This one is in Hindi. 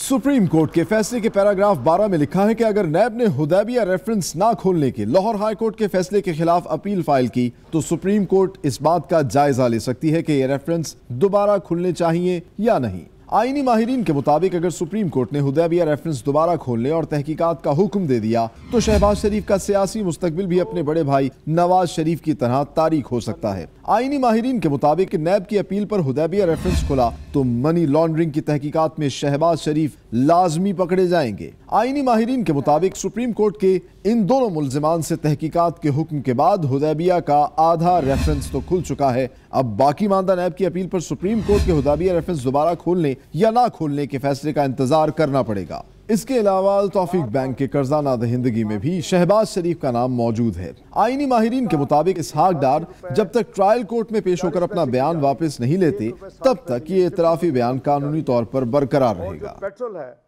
सुप्रीम कोर्ट के फैसले के पैराग्राफ 12 में लिखा है कि अगर नैब ने हुदैबिया रेफरेंस ना खोलने के लाहौर हाई कोर्ट के फैसले के खिलाफ अपील फाइल की तो सुप्रीम कोर्ट इस बात का जायजा ले सकती है कि ये रेफरेंस दोबारा खुलने चाहिए या नहीं आइनी माहरीन के मुताबिक अगर सुप्रीम कोर्ट ने हदयबिया रेफरेंस दोबारा खोलने और तहकीकत का हुक्म दे दिया तो शहबाज शरीफ का सियासी मुस्तबिल भी अपने बड़े भाई नवाज शरीफ की तरह तारीख हो सकता है आइनी माहरीन के मुताबिक नैब की अपील पर हुदैबिया रेफरेंस खोला तो मनी लॉन्ड्रिंग की तहकीकत में शहबाज शरीफ लाजमी पकड़े जाएंगे आइनी माहरीन के मुताबिक सुप्रीम कोर्ट के इन दोनों मुलजमान से तहकीकात के हुक्म के बाद हदैबिया का आधा रेफरेंस तो खुल चुका है अब बाकी मानदा नैब की अपील पर सुप्रीम कोर्ट के हदैबिया रेफरेंस दोबारा खोलने या ना खोलने के फैसले का इंतजार करना पड़ेगा इसके अलावा तोफीक बैंक के कर्जा नादहिंदगी में भी शहबाज शरीफ का नाम मौजूद है आईनी माहरीन के मुताबिक इसहाक डार जब तक ट्रायल कोर्ट में पेश होकर अपना बयान वापस नहीं लेते तब तक ये इतराफी बयान कानूनी तौर पर बरकरार रहेगा